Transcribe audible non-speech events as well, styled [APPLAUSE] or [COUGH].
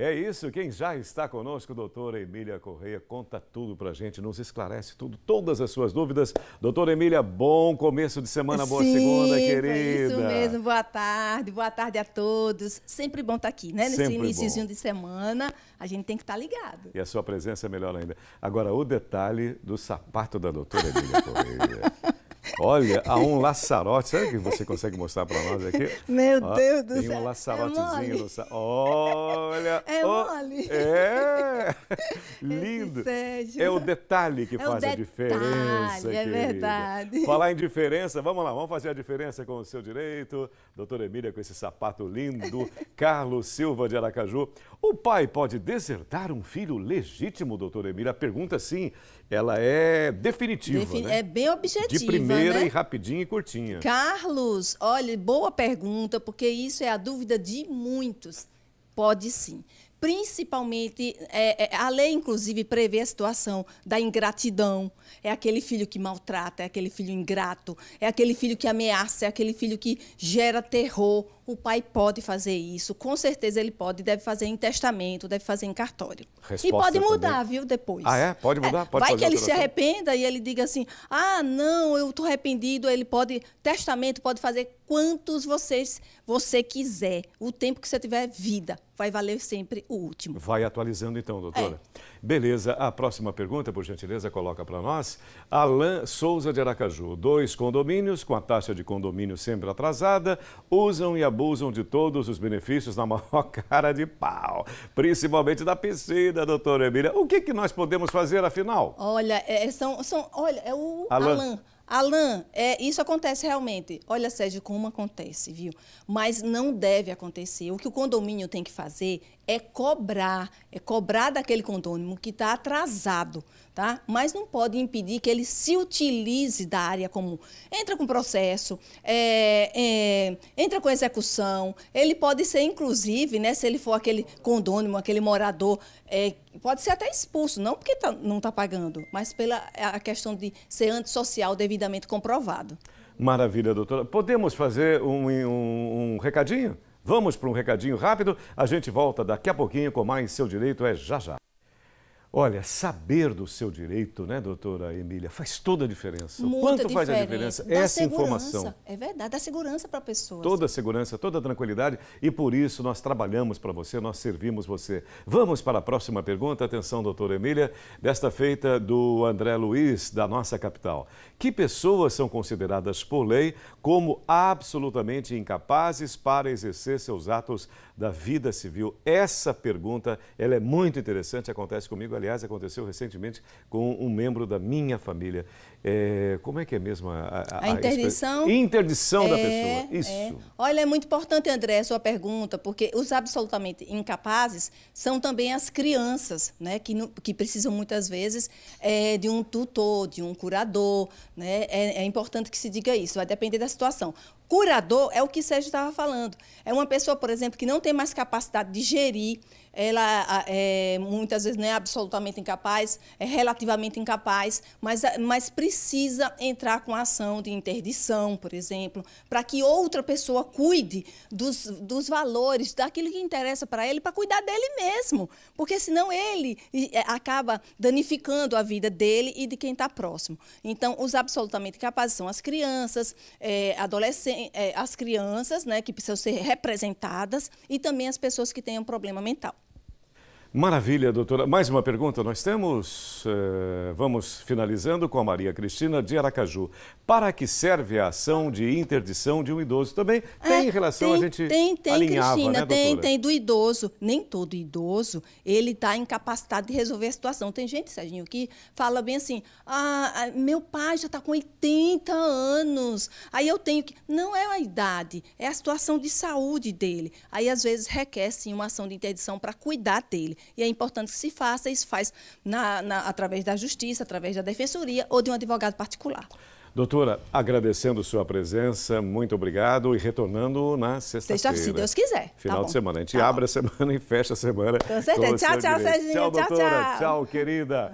É isso, quem já está conosco, doutora Emília Correia, conta tudo pra gente, nos esclarece tudo, todas as suas dúvidas. Doutora Emília, bom começo de semana, boa Sim, segunda, querida. É isso mesmo, boa tarde, boa tarde a todos. Sempre bom estar tá aqui, né? Nesse iníciozinho de semana, a gente tem que estar tá ligado. E a sua presença é melhor ainda. Agora, o detalhe do sapato da doutora Emília Correia. Olha, há um laçarote. Será que você consegue mostrar para nós aqui? Meu Deus do céu. Tem um laçarotezinho. É no... Olha. É oh, mole. É [LAUGHS] Lindo. Sérgio. É o detalhe que é faz detalhe, a diferença. É querida. verdade. Falar em diferença, vamos lá, vamos fazer a diferença com o seu direito. Doutora Emília com esse sapato lindo. [LAUGHS] Carlos Silva de Aracaju. O pai pode desertar um filho legítimo, doutora Emília? A pergunta, sim, ela é definitiva. Defin... Né? É bem objetiva. De primeira né? e rapidinha e curtinha. Carlos, olha, boa pergunta, porque isso é a dúvida de muitos. Pode sim principalmente é, é, a lei inclusive prevê a situação da ingratidão é aquele filho que maltrata é aquele filho ingrato é aquele filho que ameaça é aquele filho que gera terror o pai pode fazer isso com certeza ele pode deve fazer em testamento deve fazer em cartório Resposta e pode mudar também. viu depois ah é pode mudar é, pode vai que ele se arrependa e ele diga assim ah não eu estou arrependido ele pode testamento pode fazer quantos vocês você quiser o tempo que você tiver vida vai valer sempre o último. Vai atualizando então, doutora. É. Beleza, a próxima pergunta, por gentileza, coloca para nós. Alain Souza de Aracaju. Dois condomínios com a taxa de condomínio sempre atrasada usam e abusam de todos os benefícios na [LAUGHS] maior cara de pau, principalmente da piscina, doutora Emília. O que, que nós podemos fazer, afinal? Olha, é, são, são, olha, é o Alain. Alain Alain, é, isso acontece realmente. Olha, Sérgio, como acontece, viu? Mas não deve acontecer. O que o condomínio tem que fazer é cobrar, é cobrar daquele condômino que está atrasado, tá? Mas não pode impedir que ele se utilize da área comum. Entra com processo, é, é, entra com execução, ele pode ser, inclusive, né, se ele for aquele condômino, aquele morador, é, pode ser até expulso, não porque tá, não está pagando, mas pela é, a questão de ser antissocial devidamente comprovado. Maravilha, doutora. Podemos fazer um, um, um recadinho? Vamos para um recadinho rápido, a gente volta daqui a pouquinho com mais Seu Direito é Já Já. Olha, saber do seu direito, né, doutora Emília, faz toda a diferença. Muita Quanto diferença. faz a diferença essa informação? É verdade, dá segurança para a pessoa. Toda a segurança, toda a tranquilidade e por isso nós trabalhamos para você, nós servimos você. Vamos para a próxima pergunta. Atenção, doutora Emília, desta feita do André Luiz, da nossa capital. Que pessoas são consideradas por lei como absolutamente incapazes para exercer seus atos da vida civil? Essa pergunta, ela é muito interessante, acontece comigo aliás, aconteceu recentemente com um membro da minha família. É, como é que é mesmo a, a, a interdição? A interdição é, da pessoa. É. Isso. É. Olha, é muito importante, André, sua pergunta, porque os absolutamente incapazes são também as crianças, né, que, no, que precisam muitas vezes é, de um tutor, de um curador. Né? É, é, importante que se diga isso, vai depender da situação. Curador é o que Sérgio estava falando. É uma pessoa, por exemplo, que não tem mais capacidade de gerir, ela é, muitas vezes não é absolutamente incapaz, é relativamente incapaz, mas, mas precisa entrar com ação de interdição, por exemplo, para que outra pessoa cuide dos, dos valores, daquilo que interessa para ele, para cuidar dele mesmo. Porque senão ele é, acaba danificando a vida dele e de quem está próximo. Então, os absolutamente incapazes são as crianças, é, adolescentes é, as crianças, né, que precisam ser representadas, e também as pessoas que tenham problema mental. Maravilha, doutora. Mais uma pergunta nós temos. Uh, vamos finalizando com a Maria Cristina de Aracaju. Para que serve a ação de interdição de um idoso? Também é, tem é, relação tem, a gente tem, tem, alinhava, Cristina, né, doutora? Tem, tem, do idoso. Nem todo idoso, ele está incapacitado de resolver a situação. Tem gente, Serginho, que fala bem assim, ah, meu pai já está com 80 anos, aí eu tenho que... Não é a idade, é a situação de saúde dele. Aí, às vezes, requer, sim, uma ação de interdição para cuidar dele. E é importante que se faça, isso faz na, na, através da justiça, através da defensoria ou de um advogado particular. Doutora, agradecendo sua presença, muito obrigado e retornando na sexta-feira. Sexta, se Deus quiser. Tá Final tá de semana. A gente tá abre bom. a semana e fecha a semana. Com certeza. Com tchau, tchau, Serginho. Tchau, doutora. Tchau, tchau querida.